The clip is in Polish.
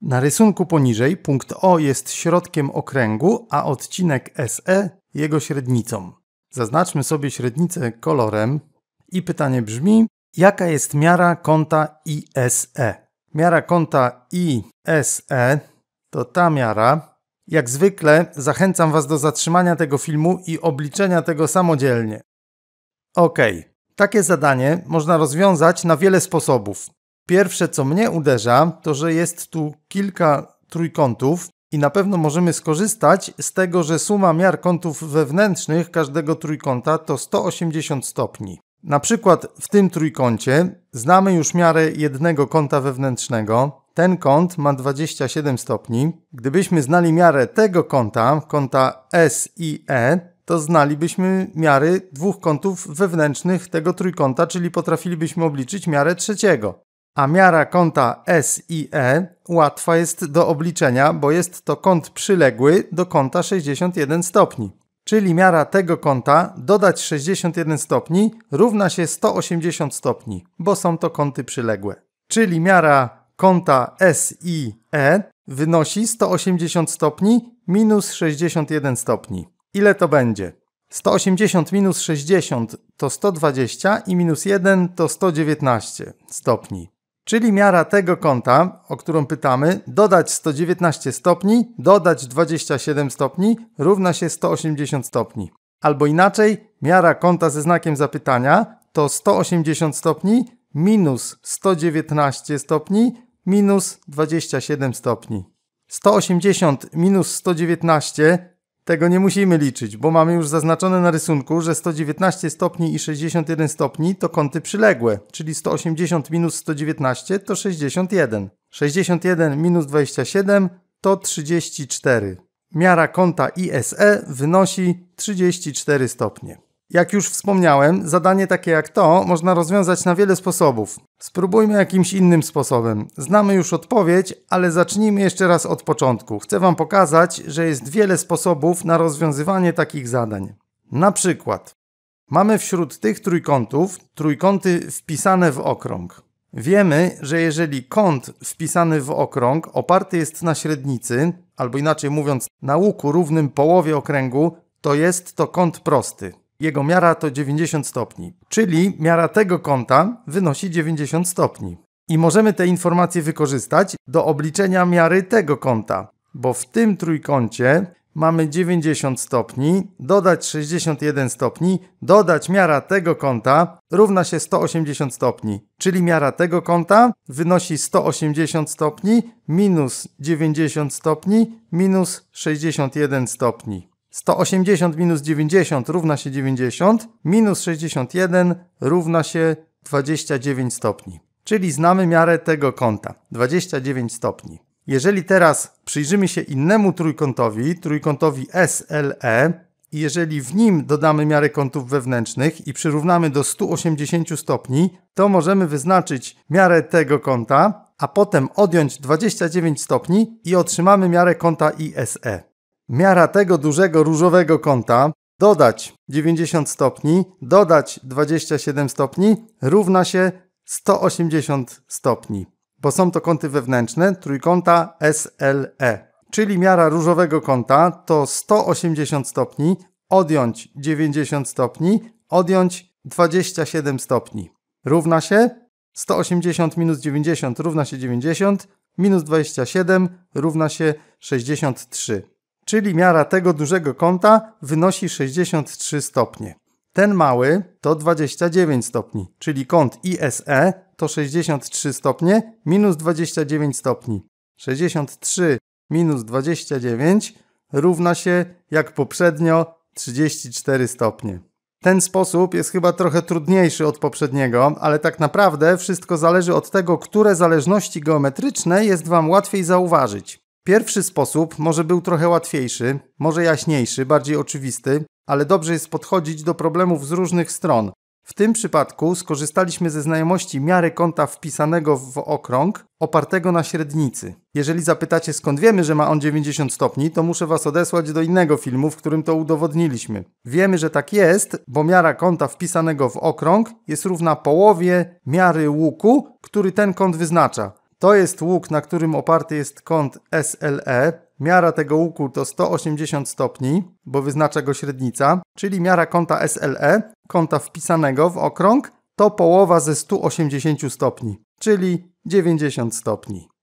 Na rysunku poniżej punkt O jest środkiem okręgu, a odcinek SE jego średnicą. Zaznaczmy sobie średnicę kolorem i pytanie brzmi, jaka jest miara kąta ISE? Miara kąta ISE to ta miara. Jak zwykle zachęcam Was do zatrzymania tego filmu i obliczenia tego samodzielnie. Ok, takie zadanie można rozwiązać na wiele sposobów. Pierwsze, co mnie uderza, to że jest tu kilka trójkątów i na pewno możemy skorzystać z tego, że suma miar kątów wewnętrznych każdego trójkąta to 180 stopni. Na przykład w tym trójkącie znamy już miarę jednego kąta wewnętrznego. Ten kąt ma 27 stopni. Gdybyśmy znali miarę tego kąta, kąta S i E, to znalibyśmy miary dwóch kątów wewnętrznych tego trójkąta, czyli potrafilibyśmy obliczyć miarę trzeciego a miara kąta SIE łatwa jest do obliczenia, bo jest to kąt przyległy do kąta 61 stopni. Czyli miara tego kąta dodać 61 stopni równa się 180 stopni, bo są to kąty przyległe. Czyli miara kąta SIE wynosi 180 stopni minus 61 stopni. Ile to będzie? 180 minus 60 to 120 i minus 1 to 119 stopni czyli miara tego kąta, o którą pytamy, dodać 119 stopni, dodać 27 stopni równa się 180 stopni. Albo inaczej, miara kąta ze znakiem zapytania to 180 stopni minus 119 stopni minus 27 stopni. 180 minus 119 tego nie musimy liczyć, bo mamy już zaznaczone na rysunku, że 119 stopni i 61 stopni to kąty przyległe, czyli 180 minus 119 to 61. 61 minus 27 to 34. Miara kąta ISE wynosi 34 stopnie. Jak już wspomniałem, zadanie takie jak to można rozwiązać na wiele sposobów. Spróbujmy jakimś innym sposobem. Znamy już odpowiedź, ale zacznijmy jeszcze raz od początku. Chcę Wam pokazać, że jest wiele sposobów na rozwiązywanie takich zadań. Na przykład mamy wśród tych trójkątów trójkąty wpisane w okrąg. Wiemy, że jeżeli kąt wpisany w okrąg oparty jest na średnicy, albo inaczej mówiąc na łuku równym połowie okręgu, to jest to kąt prosty. Jego miara to 90 stopni, czyli miara tego kąta wynosi 90 stopni. I możemy te informacje wykorzystać do obliczenia miary tego kąta, bo w tym trójkącie mamy 90 stopni, dodać 61 stopni, dodać miara tego kąta równa się 180 stopni, czyli miara tego kąta wynosi 180 stopni minus 90 stopni minus 61 stopni. 180 minus 90 równa się 90, minus 61 równa się 29 stopni. Czyli znamy miarę tego kąta, 29 stopni. Jeżeli teraz przyjrzymy się innemu trójkątowi, trójkątowi SLE, i jeżeli w nim dodamy miarę kątów wewnętrznych i przyrównamy do 180 stopni, to możemy wyznaczyć miarę tego kąta, a potem odjąć 29 stopni i otrzymamy miarę kąta ISE miara tego dużego różowego kąta, dodać 90 stopni, dodać 27 stopni równa się 180 stopni, bo są to kąty wewnętrzne trójkąta SLE. Czyli miara różowego kąta to 180 stopni, odjąć 90 stopni, odjąć 27 stopni. Równa się 180 minus 90 równa się 90, minus 27 równa się 63 czyli miara tego dużego kąta wynosi 63 stopnie. Ten mały to 29 stopni, czyli kąt ISE to 63 stopnie minus 29 stopni. 63 minus 29 równa się, jak poprzednio, 34 stopnie. Ten sposób jest chyba trochę trudniejszy od poprzedniego, ale tak naprawdę wszystko zależy od tego, które zależności geometryczne jest Wam łatwiej zauważyć. Pierwszy sposób może był trochę łatwiejszy, może jaśniejszy, bardziej oczywisty, ale dobrze jest podchodzić do problemów z różnych stron. W tym przypadku skorzystaliśmy ze znajomości miary kąta wpisanego w okrąg opartego na średnicy. Jeżeli zapytacie skąd wiemy, że ma on 90 stopni, to muszę Was odesłać do innego filmu, w którym to udowodniliśmy. Wiemy, że tak jest, bo miara kąta wpisanego w okrąg jest równa połowie miary łuku, który ten kąt wyznacza. To jest łuk, na którym oparty jest kąt SLE. Miara tego łuku to 180 stopni, bo wyznacza go średnica, czyli miara kąta SLE, kąta wpisanego w okrąg, to połowa ze 180 stopni, czyli 90 stopni.